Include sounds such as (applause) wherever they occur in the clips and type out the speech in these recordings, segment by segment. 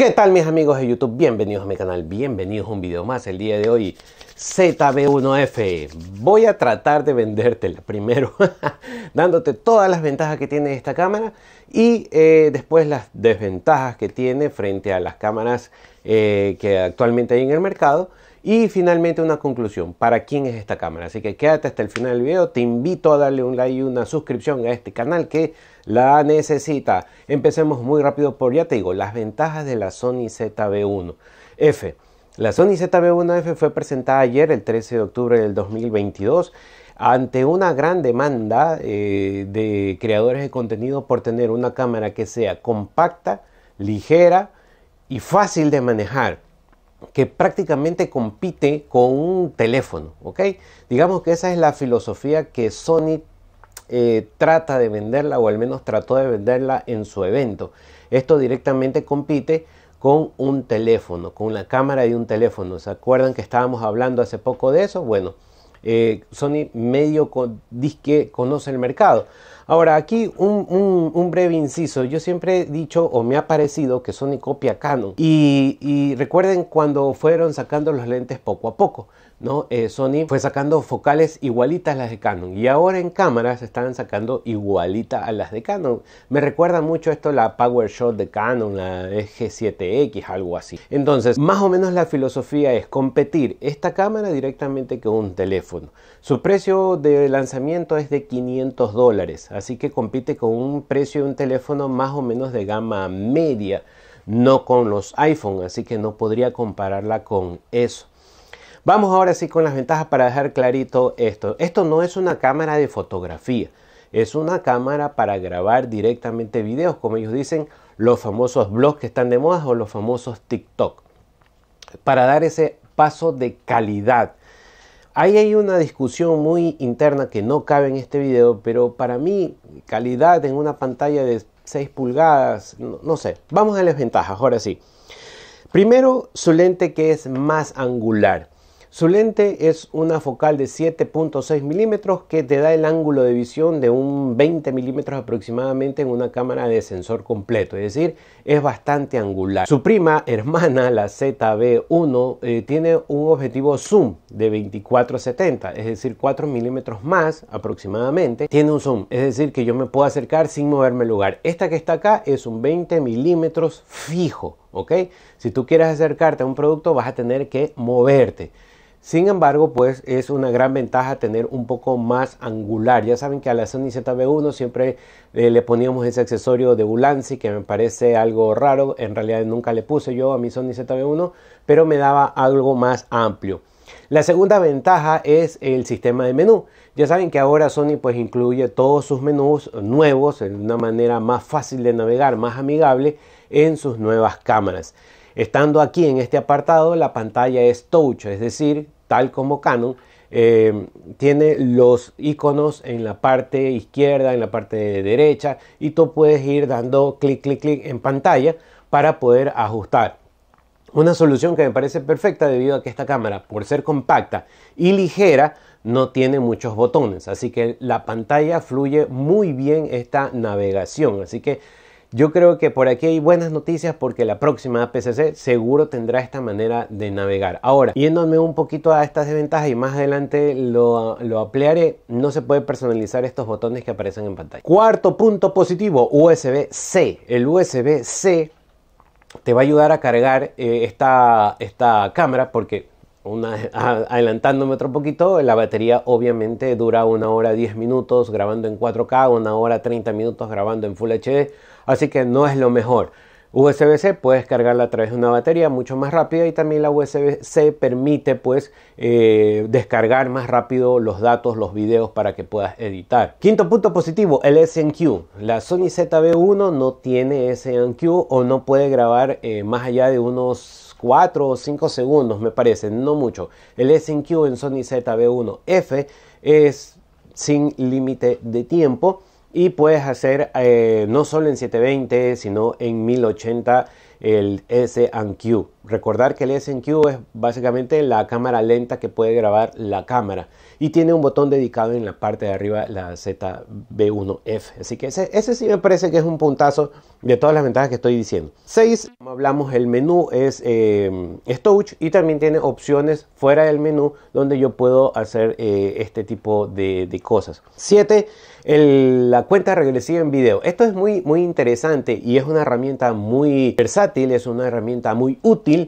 ¿Qué tal mis amigos de YouTube? Bienvenidos a mi canal, bienvenidos a un video más. El día de hoy, ZB1F. Voy a tratar de vendértela primero, (laughs) dándote todas las ventajas que tiene esta cámara y eh, después las desventajas que tiene frente a las cámaras eh, que actualmente hay en el mercado. Y finalmente una conclusión, ¿para quién es esta cámara? Así que quédate hasta el final del video, te invito a darle un like y una suscripción a este canal que la necesita. Empecemos muy rápido por, ya te digo, las ventajas de la Sony ZB1. F. La Sony ZB1F fue presentada ayer, el 13 de octubre del 2022, ante una gran demanda eh, de creadores de contenido por tener una cámara que sea compacta, ligera y fácil de manejar que prácticamente compite con un teléfono, ¿ok? Digamos que esa es la filosofía que Sony eh, trata de venderla o al menos trató de venderla en su evento. Esto directamente compite con un teléfono, con la cámara de un teléfono. ¿Se acuerdan que estábamos hablando hace poco de eso? Bueno, eh, Sony medio con, que conoce el mercado. Ahora, aquí un, breve inciso. Yo siempre he dicho o me ha parecido que Sony copia Canon. y recuerden cuando fueron sacando los lentes poco a poco. Eh, Sony fue sacando focales igualitas a las de Canon y ahora en cámaras están sacando igualitas a las de Canon. Me recuerda mucho esto la PowerShot de Canon, la G7X, algo así. Entonces, más o menos la filosofía es competir esta cámara directamente con un teléfono. Su precio de lanzamiento es de 500 dólares, así que compite con un precio de un teléfono más o menos de gama media, no con los iPhone, así que no podría compararla con eso. Vamos ahora sí con las ventajas para dejar clarito esto. Esto no es una cámara de fotografía, es una cámara para grabar directamente videos, como ellos dicen, los famosos blogs que están de moda o los famosos TikTok, para dar ese paso de calidad. Ahí hay una discusión muy interna que no cabe en este video, pero para mí calidad en una pantalla de 6 pulgadas, no, sé. Vamos a las ventajas, ahora sí. Primero, su lente que es más angular. Su lente es una focal de 7.6 milímetros que te da el ángulo de visión de un 20 milímetros aproximadamente en una cámara de sensor completo, es decir, es bastante angular. Su prima hermana, la ZB1, eh, tiene un objetivo zoom de 24-70, es decir, 4 milímetros más aproximadamente. Tiene un zoom, es decir, que yo me puedo acercar sin moverme el lugar. Esta que está acá es un 20 milímetros fijo, ¿ok? Si tú quieres acercarte a un producto vas a tener que moverte. Sin embargo, pues es una gran ventaja tener un poco más angular. Ya saben que a la Sony zv 1 siempre eh, le poníamos ese accesorio de bulancy que me parece algo raro. En realidad nunca le puse yo a mi Sony zv 1 pero me daba algo más amplio. La segunda ventaja es el sistema de menú. Ya saben que ahora Sony pues incluye todos sus menús nuevos en una manera más fácil de navegar, más amigable en sus nuevas cámaras. Estando aquí en este apartado, la pantalla es touch, es decir, tal como Canon, eh, tiene los iconos en la parte izquierda, en la parte derecha, y tú puedes ir dando clic, clic, clic en pantalla para poder ajustar. Una solución que me parece perfecta debido a que esta cámara, por ser compacta y ligera, no tiene muchos botones, así que la pantalla fluye muy bien esta navegación, así que yo creo que por aquí hay buenas noticias porque la próxima PCC seguro tendrá esta manera de navegar. Ahora, yéndome un poquito a estas desventajas y más adelante lo, ampliaré, no se puede personalizar estos botones que aparecen en pantalla. Cuarto punto positivo, USB-C. El USB-C te va a ayudar a cargar eh, esta, esta cámara porque adelantándome otro poquito, la batería obviamente dura una hora 10 minutos grabando en 4K, una hora 30 minutos grabando en Full HD, así que no es lo mejor. USB-C puedes cargarla a través de una batería mucho más rápida y también la USB-C permite pues eh, descargar más rápido los datos, los videos para que puedas editar. Quinto punto positivo, el SNQ. La Sony ZV1 no tiene SNQ o no puede grabar eh, más allá de unos 4 o 5 segundos, me parece, no mucho. El SNQ en Sony ZV1F es sin límite de tiempo y puedes hacer eh, no solo en 720 sino en 1080 el S&Q Recordar que el SNQ es básicamente la cámara lenta que puede grabar la cámara y tiene un botón dedicado en la parte de arriba, la ZB1F. Así que ese, ese sí me parece que es un puntazo de todas las ventajas que estoy diciendo. 6, como hablamos, el menú es, eh, touch y también tiene opciones fuera del menú donde yo puedo hacer eh, este tipo de, cosas. 7, la cuenta regresiva en video. Esto es muy, muy interesante y es una herramienta muy versátil, es una herramienta muy útil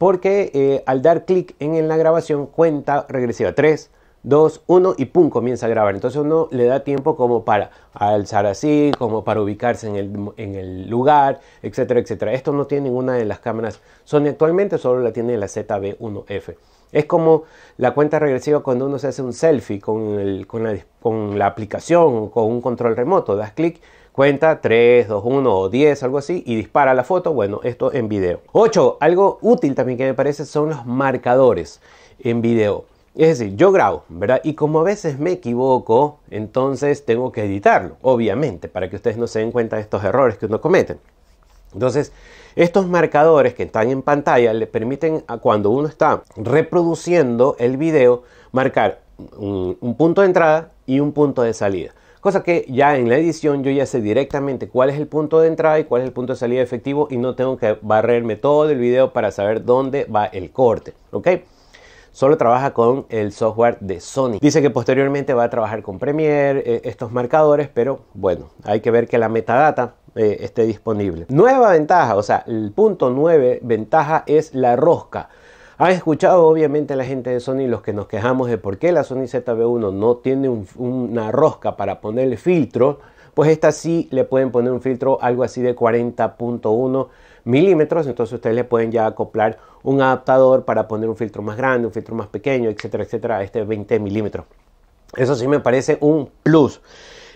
porque eh, al dar clic en la grabación cuenta regresiva 3, 2, 1 y pum, comienza a grabar. Entonces uno le da tiempo como para alzar así, como para ubicarse en el, lugar, etcétera, etcétera. Esto no tiene ninguna de las cámaras Sony actualmente, solo la tiene la ZB1F. Es como la cuenta regresiva cuando uno se hace un selfie con, la, con la aplicación con un control remoto. Das clic Cuenta 3, 2, 1 o 10, algo así, y dispara la foto. Bueno, esto en video. 8. Algo útil también que me parece son los marcadores en video. Es decir, yo grabo, ¿verdad? Y como a veces me equivoco, entonces tengo que editarlo, obviamente, para que ustedes no se den cuenta de estos errores que uno comete. Entonces, estos marcadores que están en pantalla le permiten a cuando uno está reproduciendo el video marcar un punto de entrada y un punto de salida. Cosa que ya en la edición yo ya sé directamente cuál es el punto de entrada y cuál es el punto de salida efectivo y no tengo que barrerme todo el video para saber dónde va el corte, ¿ok? Solo trabaja con el software de Sony. Dice que posteriormente va a trabajar con Premiere, eh, estos marcadores, pero bueno, hay que ver que la metadata eh, esté disponible. Nueva ventaja, o sea, el punto 9 ventaja es la rosca. Ha escuchado obviamente a la gente de Sony los que nos quejamos de por qué la Sony ZV1 no tiene una rosca para ponerle filtro. Pues esta sí le pueden poner un filtro algo así de 40.1 milímetros. Entonces ustedes le pueden ya acoplar un adaptador para poner un filtro más grande, un filtro más pequeño, etcétera, etcétera, este 20 milímetros. Eso sí me parece un plus.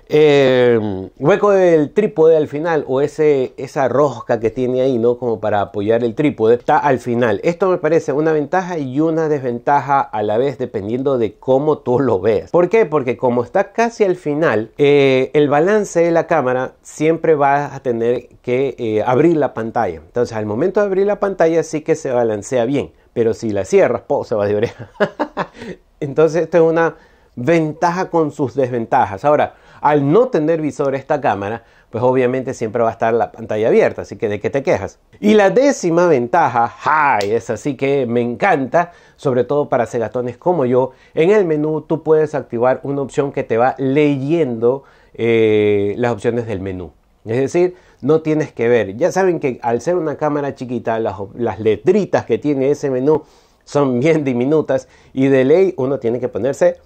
Eh, hueco del trípode al final o ese, esa rosca que tiene ahí, ¿no? Como para apoyar el trípode, está al final. Esto me parece una ventaja y una desventaja a la vez dependiendo de cómo tú lo ves. ¿Por qué? Porque como está casi al final, eh, el balance de la cámara siempre vas a tener que eh, abrir la pantalla. Entonces al momento de abrir la pantalla sí que se balancea bien, pero si la cierras, se va a oreja. (laughs) Entonces esto es una ventaja con sus desventajas. Ahora, al no tener visor esta cámara, pues obviamente siempre va a estar la pantalla abierta, así que de qué te quejas. Y la décima ventaja, ¡ay! Es así que me encanta, sobre todo para cegatones como yo. En el menú tú puedes activar una opción que te va leyendo eh, las opciones del menú. Es decir, no tienes que ver. Ya saben que al ser una cámara chiquita, las, las, letritas que tiene ese menú son bien diminutas y de ley uno tiene que ponerse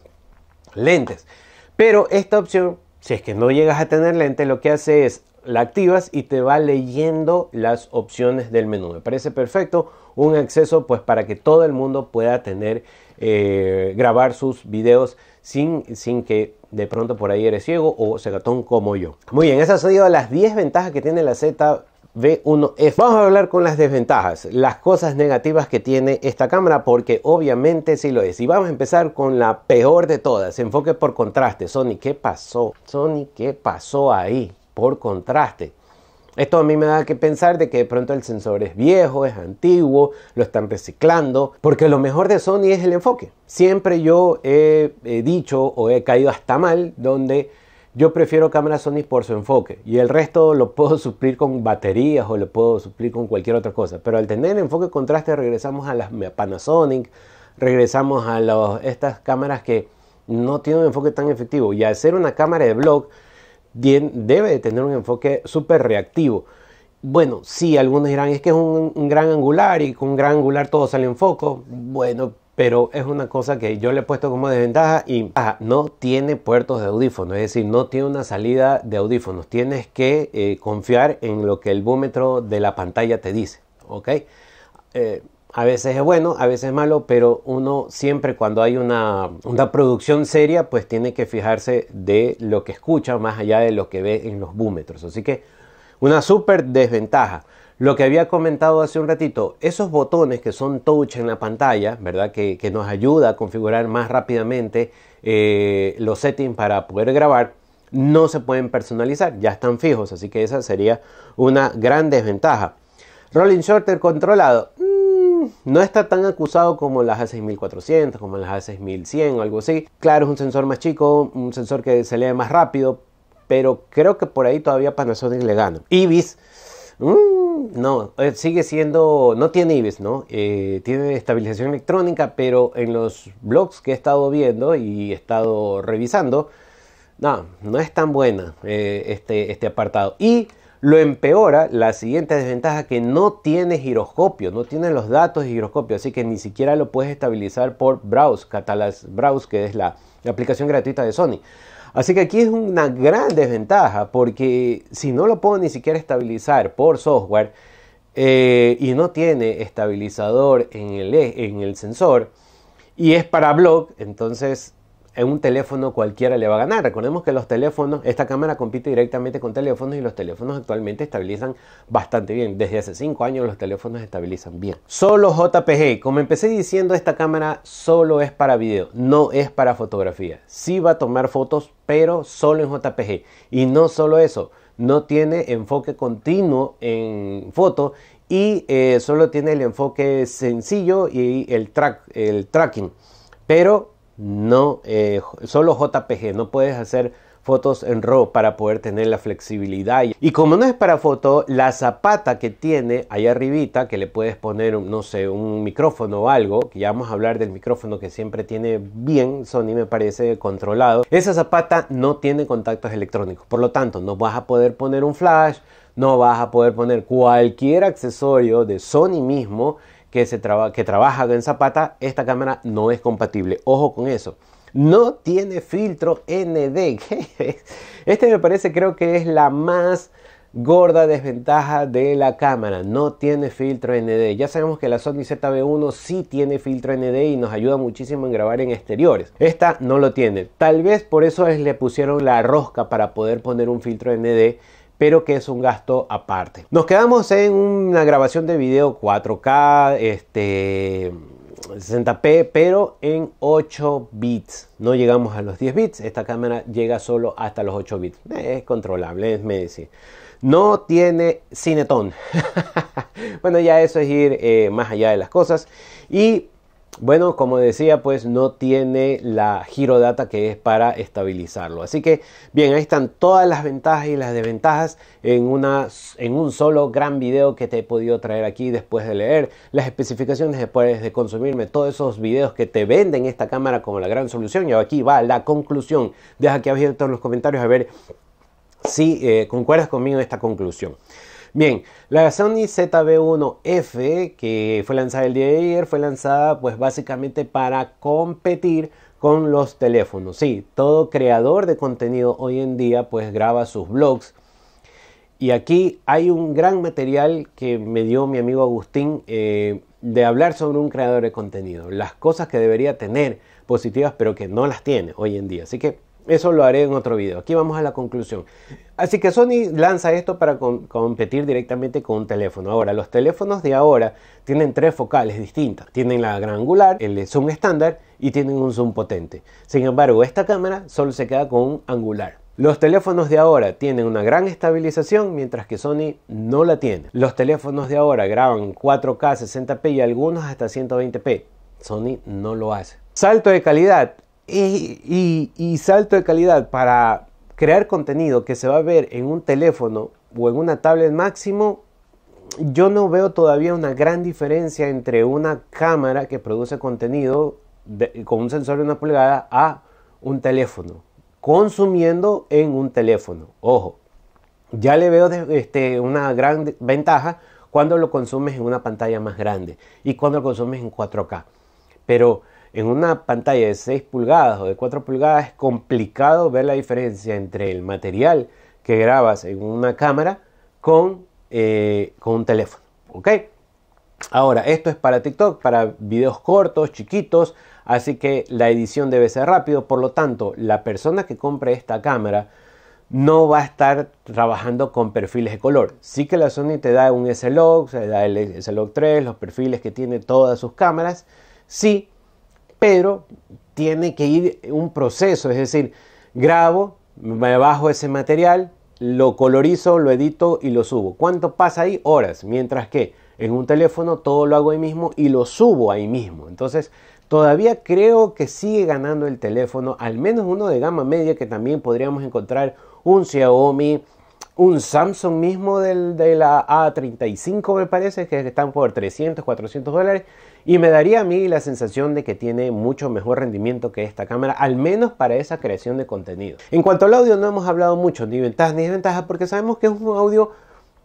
lentes. Pero esta opción si es que no llegas a tener lente, lo que hace es la activas y te va leyendo las opciones del menú. Me parece perfecto, un acceso pues para que todo el mundo pueda tener, eh, grabar sus videos sin, sin que de pronto por ahí eres ciego o cegatón como yo. Muy bien, esas han sido las 10 ventajas que tiene la Z v 1 Vamos a hablar con las desventajas, las cosas negativas que tiene esta cámara, porque obviamente sí lo es. Y vamos a empezar con la peor de todas, enfoque por contraste. Sony, ¿qué pasó? Sony, ¿qué pasó ahí? Por contraste. Esto a mí me da que pensar de que de pronto el sensor es viejo, es antiguo, lo están reciclando, porque lo mejor de Sony es el enfoque. Siempre yo he dicho o he caído hasta mal donde yo prefiero cámaras Sony por su enfoque y el resto lo puedo (laughs) suplir con baterías o lo puedo suplir con cualquier otra cosa. Pero al tener enfoque contraste regresamos a las Panasonic, regresamos a estas cámaras que no tienen un enfoque tan efectivo. Y al ser una cámara de blog, debe tener un enfoque súper reactivo. Bueno, si algunos dirán, es que es un, un, gran angular y con un gran angular todo sale en foco. Bueno, pero es una cosa que yo le he puesto como desventaja y ah, no tiene puertos de audífonos, es decir, no tiene una salida de audífonos. Tienes que eh, confiar en lo que el búmetro de la pantalla te dice, ¿ok? Eh, a veces es bueno, a veces es malo, pero uno siempre cuando hay una, producción seria, pues tiene que fijarse de lo que escucha más allá de lo que ve en los búmetros. Así que una súper desventaja. Lo que había comentado hace un ratito, esos botones que son touch en la pantalla, ¿verdad? Que, nos ayuda a configurar más rápidamente eh, los settings para poder grabar, no se pueden personalizar, ya están fijos, así que esa sería una gran desventaja. Rolling Shorter controlado, mm, no está tan acusado como las A6400, como las A6100 o algo así. Claro, es un sensor más chico, un sensor que se lee más rápido, pero creo que por ahí todavía Panasonic le gana. Ibis, mmm, no, eh, sigue siendo, no tiene IBIS, ¿no? Eh, tiene estabilización electrónica, pero en los blogs que he estado viendo y he estado revisando, no, no es tan buena eh, este, este apartado. Y lo empeora la siguiente desventaja que no tiene giroscopio, no tiene los datos de giroscopio, así que ni siquiera lo puedes estabilizar por Browse, Catalas Browse, que es la aplicación gratuita de Sony. Así que aquí es una gran desventaja porque si no lo puedo ni siquiera estabilizar por software eh, y no tiene estabilizador en el, en el sensor y es para blog, entonces en un teléfono cualquiera le va a ganar. Recordemos que los teléfonos, esta cámara compite directamente con teléfonos y los teléfonos actualmente estabilizan bastante bien. Desde hace 5 años los teléfonos estabilizan bien. Solo JPG, como empecé diciendo, esta cámara solo es para video, no es para fotografía. Sí va a tomar fotos, pero solo en JPG. Y no solo eso, no tiene enfoque continuo en foto y eh, solo tiene el enfoque sencillo y el, track, el tracking. Pero no, eh, solo JPG, no puedes hacer fotos en RAW para poder tener la flexibilidad. Y como no es para foto, la zapata que tiene ahí arribita, que le puedes poner, no sé, un micrófono o algo, que ya vamos a hablar del micrófono que siempre tiene bien Sony, me parece, controlado, esa zapata no tiene contactos electrónicos, por lo tanto no vas a poder poner un flash, no vas a poder poner cualquier accesorio de Sony mismo que, se que trabaja en Zapata, esta cámara no es compatible. Ojo con eso. No tiene filtro ND. (laughs) Este me parece creo que es la más gorda desventaja de la cámara. No tiene filtro ND. Ya sabemos que la Sony ZV1 sí tiene filtro ND y nos ayuda muchísimo en grabar en exteriores. Esta no lo tiene. Tal vez por eso le pusieron la rosca para poder poner un filtro ND pero que es un gasto aparte. Nos quedamos en una grabación de video 4K, este 60p, pero en 8 bits. No llegamos a los 10 bits, esta cámara llega solo hasta los 8 bits. Es controlable, es decir. No tiene cinetón. (laughs) bueno, ya eso es ir eh, más allá de las cosas. Y bueno, como decía, pues no tiene la girodata que es para estabilizarlo. Así que, bien, ahí están todas las ventajas y las desventajas en, un solo gran video que te he podido traer aquí después de leer las especificaciones, después de consumirme todos esos videos que te venden esta cámara como la gran solución. Y aquí va la conclusión. Deja aquí abierto en los comentarios a ver si eh, concuerdas conmigo en esta conclusión. Bien, la Sony ZB1F que fue lanzada el día de ayer fue lanzada pues básicamente para competir con los teléfonos. Sí, todo creador de contenido hoy en día pues graba sus blogs. Y aquí hay un gran material que me dio mi amigo Agustín eh, de hablar sobre un creador de contenido. Las cosas que debería tener positivas pero que no las tiene hoy en día. Así que eso lo haré en otro video. Aquí vamos a la conclusión. Así que Sony lanza esto para competir directamente con un teléfono. Ahora, los teléfonos de ahora tienen tres focales distintas. Tienen la gran angular, el zoom estándar y tienen un zoom potente. Sin embargo, esta cámara solo se queda con un angular. Los teléfonos de ahora tienen una gran estabilización, mientras que Sony no la tiene. Los teléfonos de ahora graban 4K, 60p y algunos hasta 120p. Sony no lo hace. Salto de calidad y, salto de calidad para crear contenido que se va a ver en un teléfono o en una tablet máximo, yo no veo todavía una gran diferencia entre una cámara que produce contenido con un sensor de una pulgada a un teléfono, consumiendo en un teléfono. Ojo, ya le veo este, una gran ventaja cuando lo consumes en una pantalla más grande y cuando lo consumes en 4K. Pero en una pantalla de 6 pulgadas o de 4 pulgadas es complicado ver la diferencia entre el material que grabas en una cámara con, eh, con un teléfono. ¿Ok? Ahora, esto es para TikTok, para videos cortos, chiquitos, así que la edición debe ser rápido. Por lo tanto, la persona que compre esta cámara no va a estar trabajando con perfiles de color. Sí que la Sony te da un S-Log, te da el S-Log 3, los perfiles que tiene todas sus cámaras. Sí, pero tiene que ir un proceso, es decir, grabo, me bajo ese material, lo colorizo, lo edito y lo subo. ¿Cuánto pasa ahí? Horas, mientras que en un teléfono todo lo hago ahí mismo y lo subo ahí mismo. Entonces, todavía creo que sigue ganando el teléfono, al menos uno de gama media que también podríamos encontrar un Xiaomi, un Samsung mismo de la A35 me parece, que están por 300, 400 dólares. Y me daría a mí la sensación de que tiene mucho mejor rendimiento que esta cámara, al menos para esa creación de contenido. En cuanto al audio, no hemos hablado mucho, ni ventajas ni desventajas, porque sabemos que es un audio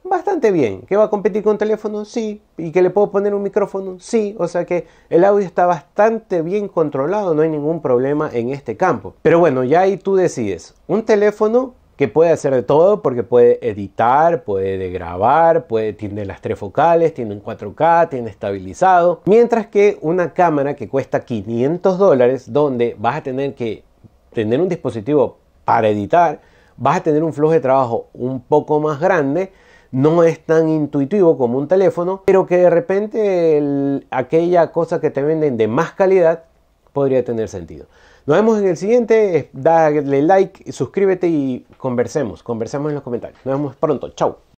bastante bien. ¿Que va a competir con teléfono? Sí. ¿Y que le puedo poner un micrófono? Sí. O sea que el audio está bastante bien controlado, no hay ningún problema en este campo. Pero bueno, ya ahí tú decides. Un teléfono que puede hacer de todo porque puede editar, puede grabar, puede, tiene las tres focales, tiene un 4K, tiene estabilizado. Mientras que una cámara que cuesta 500 dólares, donde vas a tener que tener un dispositivo para editar, vas a tener un flujo de trabajo un poco más grande, no es tan intuitivo como un teléfono, pero que de repente aquella cosa que te venden de más calidad podría tener sentido. Nos vemos en el siguiente. Dale like, suscríbete y conversemos. Conversemos en los comentarios. Nos vemos pronto. Chao.